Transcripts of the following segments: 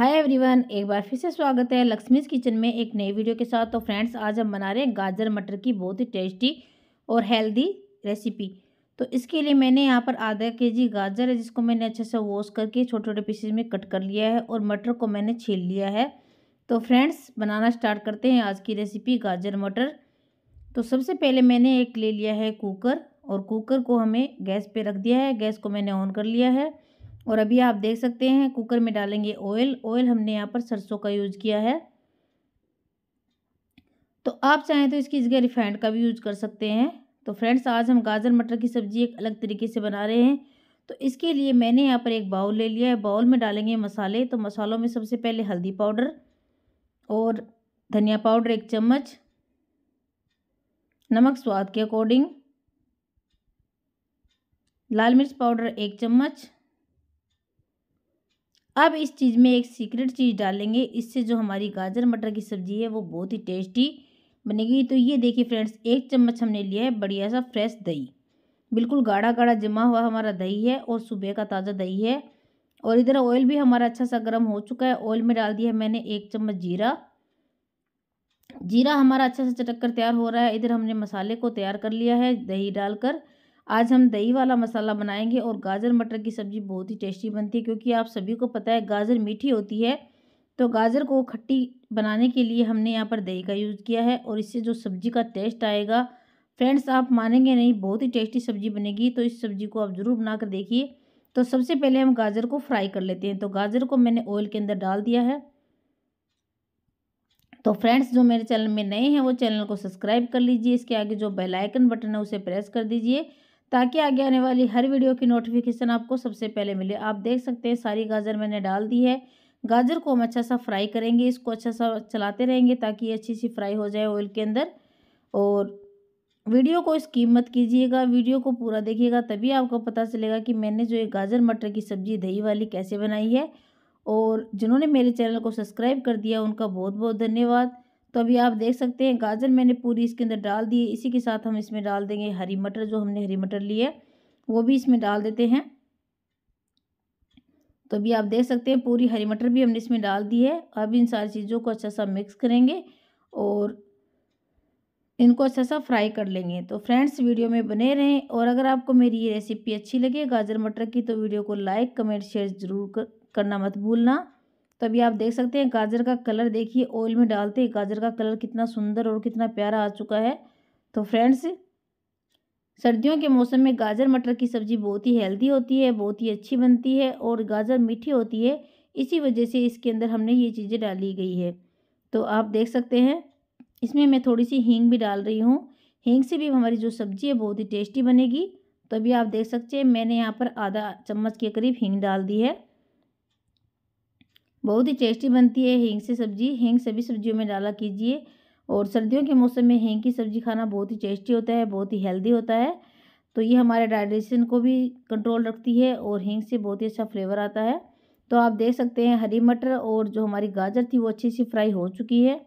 hi everyone एक बार फिर से स्वागत है लक्ष्मीज किचन में एक नए वीडियो के साथ तो फ्रेंड्स आज हम बना रहे हैं गाजर मटर की बहुत ही टेस्टी और हेल्दी रेसिपी तो इसके लिए मैंने यहाँ पर आधा के जी गाजर है जिसको मैंने अच्छे से वॉश करके छोटे छोटे पीसेज में कट कर लिया है और मटर को मैंने छील लिया है तो फ्रेंड्स बनाना स्टार्ट करते हैं आज की रेसिपी गाजर मटर तो सबसे पहले मैंने एक ले लिया है कुकर और कुकर को हमें गैस पर रख दिया है गैस को मैंने ऑन कर लिया है और अभी आप देख सकते हैं कुकर में डालेंगे ऑयल ऑयल हमने यहाँ पर सरसों का यूज़ किया है तो आप चाहें तो इसकी जगह रिफाइंड का भी यूज़ कर सकते हैं तो फ्रेंड्स आज हम गाजर मटर की सब्ज़ी एक अलग तरीके से बना रहे हैं तो इसके लिए मैंने यहाँ पर एक बाउल ले लिया है बाउल में डालेंगे मसाले तो मसालों में सबसे पहले हल्दी पाउडर और धनिया पाउडर एक चम्मच नमक स्वाद के अकॉर्डिंग लाल मिर्च पाउडर एक चम्मच अब इस चीज़ में एक सीक्रेट चीज़ डालेंगे इससे जो हमारी गाजर मटर की सब्ज़ी है वो बहुत ही टेस्टी बनेगी तो ये देखिए फ्रेंड्स एक चम्मच हमने लिया है बढ़िया सा फ्रेश दही बिल्कुल गाढ़ा गाढ़ा जमा हुआ हमारा दही है और सुबह का ताज़ा दही है और इधर ऑयल भी हमारा अच्छा सा गर्म हो चुका है ऑयल में डाल दिया है मैंने एक चम्मच जीरा जीरा हमारा अच्छा सा चटक कर तैयार हो रहा है इधर हमने मसाले को तैयार कर लिया है दही डालकर आज हम दही वाला मसाला बनाएंगे और गाजर मटर की सब्ज़ी बहुत ही टेस्टी बनती है क्योंकि आप सभी को पता है गाजर मीठी होती है तो गाजर को खट्टी बनाने के लिए हमने यहाँ पर दही का यूज़ किया है और इससे जो सब्ज़ी का टेस्ट आएगा फ्रेंड्स आप मानेंगे नहीं बहुत ही टेस्टी सब्ज़ी बनेगी तो इस सब्ज़ी को आप ज़रूर बना कर देखिए तो सबसे पहले हम गाजर को फ्राई कर लेते हैं तो गाजर को मैंने ऑयल के अंदर डाल दिया है तो फ्रेंड्स जो मेरे चैनल में नए हैं वो चैनल को सब्सक्राइब कर लीजिए इसके आगे जो बेल आइकन बटन है उसे प्रेस कर दीजिए ताकि आगे आने वाली हर वीडियो की नोटिफिकेशन आपको सबसे पहले मिले आप देख सकते हैं सारी गाजर मैंने डाल दी है गाजर को हम अच्छा सा फ्राई करेंगे इसको अच्छा सा चलाते रहेंगे ताकि ये अच्छी सी फ्राई हो जाए ऑयल के अंदर और वीडियो को स्कीप मत कीजिएगा वीडियो को पूरा देखिएगा तभी आपको पता चलेगा कि मैंने जो ये गाजर मटर की सब्ज़ी दही वाली कैसे बनाई है और जिन्होंने मेरे चैनल को सब्सक्राइब कर दिया उनका बहुत बहुत धन्यवाद तो अभी आप देख सकते हैं गाजर मैंने पूरी इसके अंदर डाल दी है इसी के साथ हम इसमें डाल देंगे हरी मटर जो हमने हरी मटर ली है वो भी इसमें डाल देते हैं तो अभी आप देख सकते हैं पूरी हरी मटर भी हमने इसमें डाल दी है अब इन सारी चीज़ों को अच्छा सा मिक्स करेंगे और इनको अच्छा सा फ्राई कर लेंगे तो फ्रेंड्स वीडियो में बने रहें और अगर आपको मेरी ये रेसिपी अच्छी लगे गाजर मटर की तो वीडियो को लाइक कमेंट शेयर ज़रूर करना मत भूलना तो अभी आप देख सकते हैं गाजर का कलर देखिए ऑयल में डालते ही गाजर का कलर कितना सुंदर और कितना प्यारा आ चुका है तो फ्रेंड्स सर्दियों के मौसम में गाजर मटर की सब्ज़ी बहुत ही हेल्दी होती है बहुत ही अच्छी बनती है और गाजर मीठी होती है इसी वजह से इसके अंदर हमने ये चीज़ें डाली गई है तो आप देख सकते हैं इसमें मैं थोड़ी सी हींग भी डाल रही हूँ हींग से भी हमारी जो सब्ज़ी है बहुत ही टेस्टी बनेगी तो अभी आप देख सकते हैं मैंने यहाँ पर आधा चम्मच के करीब हींग डाल दी है बहुत ही टेस्टी बनती है हींग से सब्ज़ी हींग सभी सब्जियों में डाला कीजिए और सर्दियों के मौसम में हींग की सब्ज़ी खाना बहुत ही टेस्टी होता है बहुत ही हेल्दी होता है तो ये हमारे डाइजेशन को भी कंट्रोल रखती है और हींग से बहुत ही अच्छा फ्लेवर आता है तो आप देख सकते हैं हरी मटर और जो हमारी गाजर थी वो अच्छी सी फ्राई हो चुकी है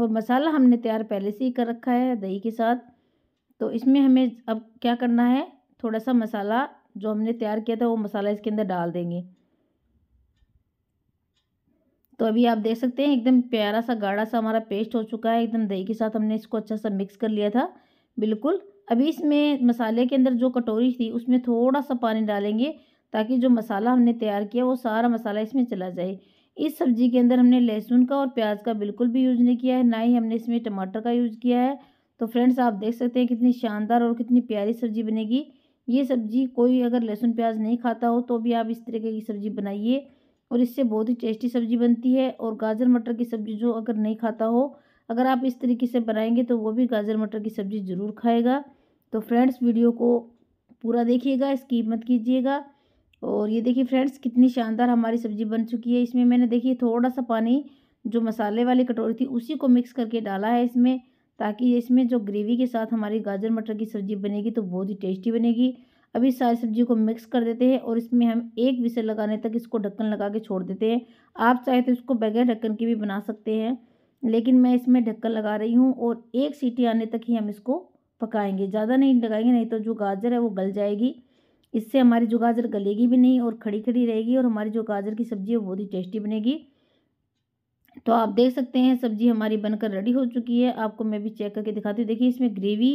और मसाला हमने तैयार पहले से ही कर रखा है दही के साथ तो इसमें हमें अब क्या करना है थोड़ा सा मसाला जो हमने तैयार किया था वो मसाला इसके अंदर डाल देंगे तो अभी आप देख सकते हैं एकदम प्यारा सा गाढ़ा सा हमारा पेस्ट हो चुका है एकदम दही के साथ हमने इसको अच्छा सा मिक्स कर लिया था बिल्कुल अभी इसमें मसाले के अंदर जो कटोरी थी उसमें थोड़ा सा पानी डालेंगे ताकि जो मसाला हमने तैयार किया वो सारा मसाला इसमें चला जाए इस सब्ज़ी के अंदर हमने लहसुन का और प्याज का बिल्कुल भी यूज़ नहीं किया है ना ही हमने इसमें टमाटर का यूज़ किया है तो फ्रेंड्स आप देख सकते हैं कितनी शानदार और कितनी प्यारी सब्ज़ी बनेगी ये सब्ज़ी कोई अगर लहसुन प्याज नहीं खाता हो तो भी आप इस तरीके की सब्ज़ी बनाइए और इससे बहुत ही टेस्टी सब्ज़ी बनती है और गाजर मटर की सब्ज़ी जो अगर नहीं खाता हो अगर आप इस तरीके से बनाएंगे तो वो भी गाजर मटर की सब्ज़ी ज़रूर खाएगा तो फ्रेंड्स वीडियो को पूरा देखिएगा इसकी हिम्मत कीजिएगा और ये देखिए फ्रेंड्स कितनी शानदार हमारी सब्ज़ी बन चुकी है इसमें मैंने देखिए थोड़ा सा पानी जो मसाले वाली कटोरी थी उसी को मिक्स करके डाला है इसमें ताकि इसमें जो ग्रेवी के साथ हमारी गाजर मटर की सब्ज़ी बनेगी तो बहुत ही टेस्टी बनेगी अभी सारी सब्जी को मिक्स कर देते हैं और इसमें हम एक विसल लगाने तक इसको ढक्कन लगा के छोड़ देते हैं आप चाहे तो इसको बगैर ढक्कन के भी बना सकते हैं लेकिन मैं इसमें ढक्कन लगा रही हूँ और एक सीटी आने तक ही हम इसको पकाएंगे ज़्यादा नहीं लगाएंगे नहीं तो जो गाजर है वो गल जाएगी इससे हमारी जो गाजर गलेगी भी नहीं और खड़ी खड़ी रहेगी और हमारी जो गाजर की सब्ज़ी है बहुत ही टेस्टी बनेगी तो आप देख सकते हैं सब्ज़ी हमारी बनकर रेडी हो चुकी है आपको मैं भी चेक करके दिखाती हूँ देखिए इसमें ग्रेवी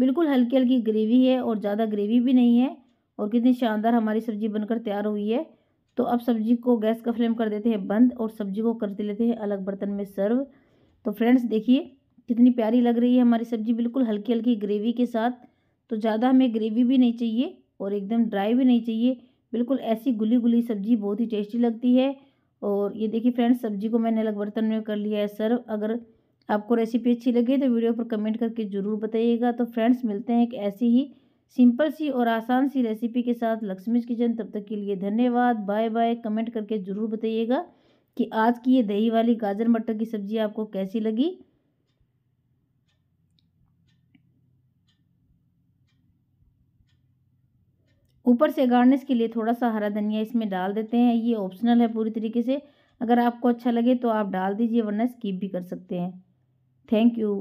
बिल्कुल हल्की हल्की ग्रेवी है और ज़्यादा ग्रेवी भी नहीं है और कितनी शानदार हमारी सब्ज़ी बनकर तैयार हुई है तो अब सब्ज़ी को गैस का फ्लेम कर देते हैं बंद और सब्ज़ी को कर लेते हैं अलग बर्तन में सर्व तो फ्रेंड्स देखिए कितनी प्यारी लग रही है हमारी सब्ज़ी बिल्कुल हल्की हल्की ग्रेवी के साथ तो ज़्यादा हमें ग्रेवी भी नहीं चाहिए और एकदम ड्राई भी नहीं चाहिए बिल्कुल ऐसी गुली गुली सब्ज़ी बहुत ही टेस्टी लगती है और ये देखिए फ्रेंड्स सब्ज़ी को मैंने अलग बर्तन में कर लिया है सर्व अगर आपको रेसिपी अच्छी लगे तो वीडियो पर कमेंट करके ज़रूर बताइएगा तो फ्रेंड्स मिलते हैं एक ऐसी ही सिंपल सी और आसान सी रेसिपी के साथ लक्ष्मी किचन तब तक के लिए धन्यवाद बाय बाय कमेंट करके ज़रूर बताइएगा कि आज की ये दही वाली गाजर मटर की सब्ज़ी आपको कैसी लगी ऊपर से गार्निश के लिए थोड़ा सा हरा धनिया इसमें डाल देते हैं ये ऑप्शनल है पूरी तरीके से अगर आपको अच्छा लगे तो आप डाल दीजिए वरना स्किप भी कर सकते हैं थैंक यू